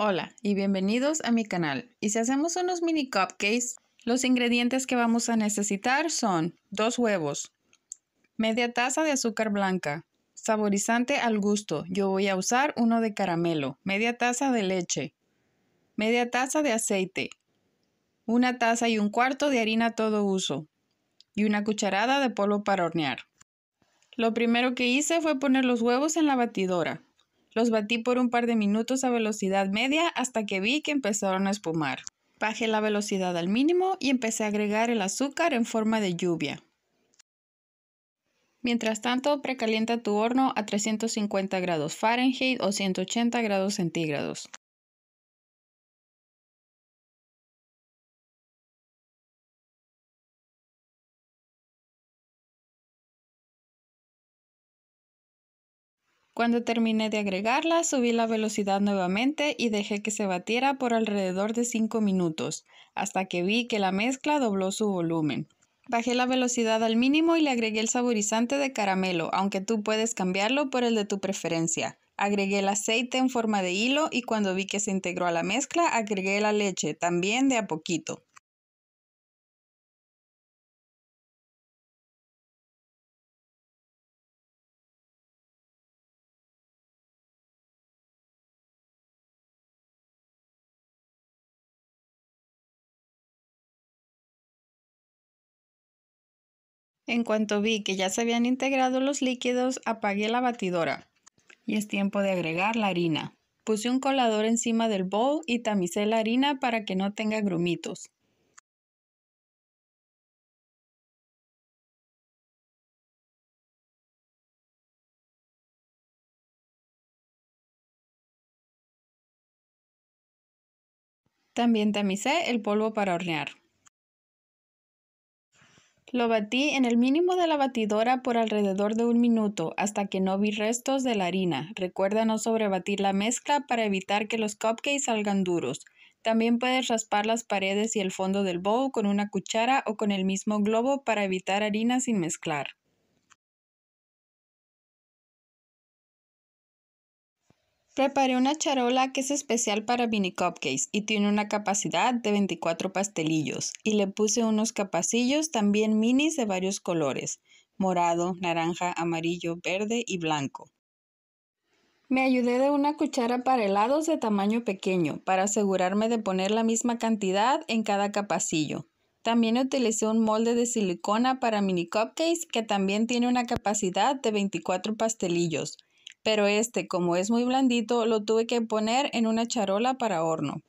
Hola y bienvenidos a mi canal. Y si hacemos unos mini cupcakes, los ingredientes que vamos a necesitar son dos huevos, media taza de azúcar blanca, saborizante al gusto, yo voy a usar uno de caramelo, media taza de leche, media taza de aceite, una taza y un cuarto de harina todo uso y una cucharada de polvo para hornear. Lo primero que hice fue poner los huevos en la batidora. Los batí por un par de minutos a velocidad media hasta que vi que empezaron a espumar. Bajé la velocidad al mínimo y empecé a agregar el azúcar en forma de lluvia. Mientras tanto, precalienta tu horno a 350 grados Fahrenheit o 180 grados centígrados. Cuando terminé de agregarla, subí la velocidad nuevamente y dejé que se batiera por alrededor de 5 minutos, hasta que vi que la mezcla dobló su volumen. Bajé la velocidad al mínimo y le agregué el saborizante de caramelo, aunque tú puedes cambiarlo por el de tu preferencia. Agregué el aceite en forma de hilo y cuando vi que se integró a la mezcla, agregué la leche, también de a poquito. En cuanto vi que ya se habían integrado los líquidos, apagué la batidora. Y es tiempo de agregar la harina. Puse un colador encima del bowl y tamicé la harina para que no tenga grumitos. También tamicé el polvo para hornear. Lo batí en el mínimo de la batidora por alrededor de un minuto hasta que no vi restos de la harina. Recuerda no sobrebatir la mezcla para evitar que los cupcakes salgan duros. También puedes raspar las paredes y el fondo del bowl con una cuchara o con el mismo globo para evitar harina sin mezclar. Preparé una charola que es especial para mini cupcakes y tiene una capacidad de 24 pastelillos y le puse unos capacillos también minis de varios colores, morado, naranja, amarillo, verde y blanco. Me ayudé de una cuchara para helados de tamaño pequeño para asegurarme de poner la misma cantidad en cada capacillo. También utilicé un molde de silicona para mini cupcakes que también tiene una capacidad de 24 pastelillos pero este, como es muy blandito, lo tuve que poner en una charola para horno.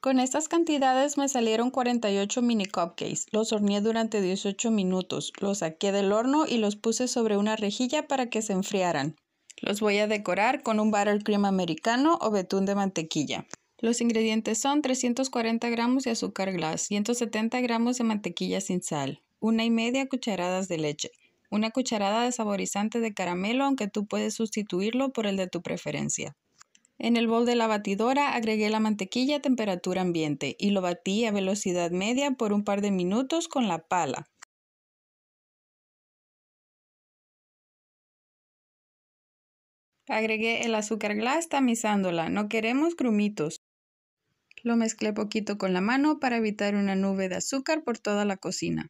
Con estas cantidades me salieron 48 mini cupcakes. Los horneé durante 18 minutos, los saqué del horno y los puse sobre una rejilla para que se enfriaran. Los voy a decorar con un buttercream americano o betún de mantequilla. Los ingredientes son 340 gramos de azúcar glass, 170 gramos de mantequilla sin sal, una y media cucharadas de leche, una cucharada de saborizante de caramelo, aunque tú puedes sustituirlo por el de tu preferencia. En el bol de la batidora agregué la mantequilla a temperatura ambiente y lo batí a velocidad media por un par de minutos con la pala. Agregué el azúcar glass tamizándola, no queremos grumitos. Lo mezclé poquito con la mano para evitar una nube de azúcar por toda la cocina.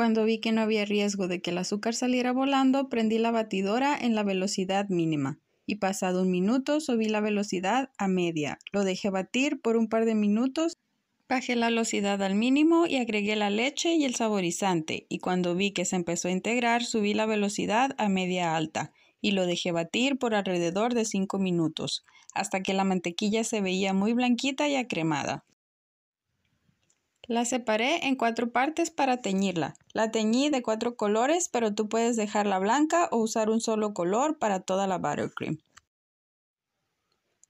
Cuando vi que no había riesgo de que el azúcar saliera volando, prendí la batidora en la velocidad mínima y pasado un minuto subí la velocidad a media. Lo dejé batir por un par de minutos, bajé la velocidad al mínimo y agregué la leche y el saborizante y cuando vi que se empezó a integrar subí la velocidad a media alta y lo dejé batir por alrededor de 5 minutos, hasta que la mantequilla se veía muy blanquita y acremada. La separé en cuatro partes para teñirla. La teñí de cuatro colores, pero tú puedes dejarla blanca o usar un solo color para toda la buttercream.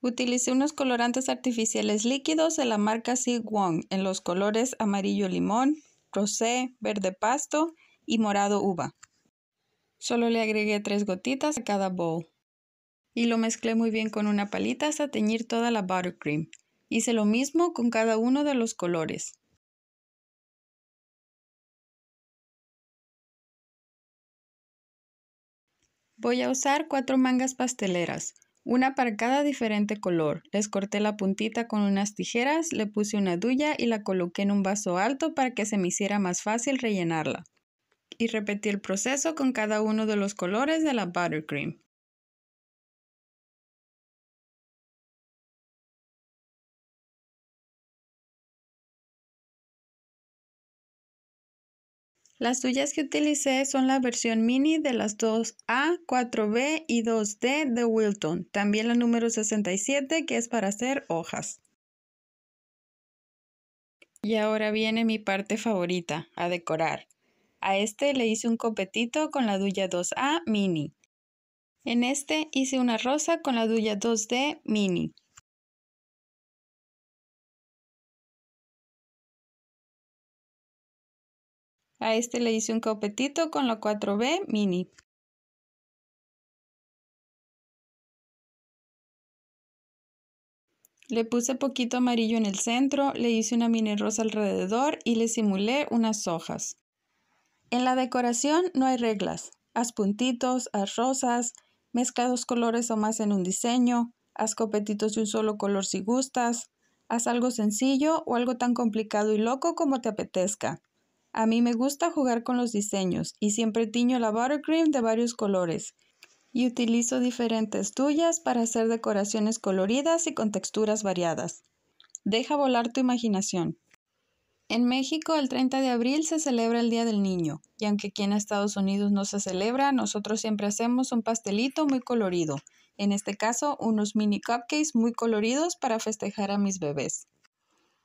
Utilicé unos colorantes artificiales líquidos de la marca Sig Wong en los colores amarillo limón, rosé, verde pasto y morado uva. Solo le agregué tres gotitas a cada bowl. Y lo mezclé muy bien con una palita hasta teñir toda la buttercream. Hice lo mismo con cada uno de los colores. Voy a usar cuatro mangas pasteleras, una para cada diferente color. Les corté la puntita con unas tijeras, le puse una duya y la coloqué en un vaso alto para que se me hiciera más fácil rellenarla. Y repetí el proceso con cada uno de los colores de la buttercream. Las tuyas que utilicé son la versión mini de las 2A, 4B y 2D de Wilton, también la número 67 que es para hacer hojas. Y ahora viene mi parte favorita, a decorar. A este le hice un copetito con la Duya 2A mini. En este hice una rosa con la Duya 2D mini. A este le hice un copetito con la 4B mini. Le puse poquito amarillo en el centro, le hice una mini rosa alrededor y le simulé unas hojas. En la decoración no hay reglas. Haz puntitos, haz rosas, mezcla dos colores o más en un diseño, haz copetitos de un solo color si gustas, haz algo sencillo o algo tan complicado y loco como te apetezca. A mí me gusta jugar con los diseños y siempre tiño la buttercream de varios colores y utilizo diferentes tuyas para hacer decoraciones coloridas y con texturas variadas. Deja volar tu imaginación. En México el 30 de abril se celebra el Día del Niño y aunque aquí en Estados Unidos no se celebra, nosotros siempre hacemos un pastelito muy colorido, en este caso unos mini cupcakes muy coloridos para festejar a mis bebés.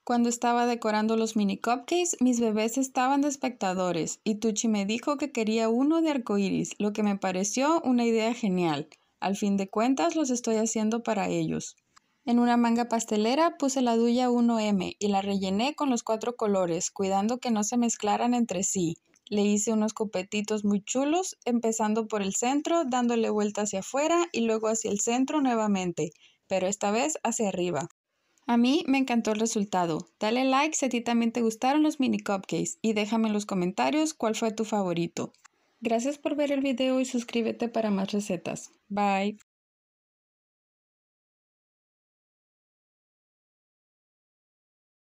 Cuando estaba decorando los mini cupcakes, mis bebés estaban de espectadores y Tucci me dijo que quería uno de iris, lo que me pareció una idea genial. Al fin de cuentas, los estoy haciendo para ellos. En una manga pastelera puse la duya 1M y la rellené con los cuatro colores, cuidando que no se mezclaran entre sí. Le hice unos copetitos muy chulos, empezando por el centro, dándole vuelta hacia afuera y luego hacia el centro nuevamente, pero esta vez hacia arriba. A mí me encantó el resultado. Dale like si a ti también te gustaron los mini cupcakes y déjame en los comentarios cuál fue tu favorito. Gracias por ver el video y suscríbete para más recetas. Bye.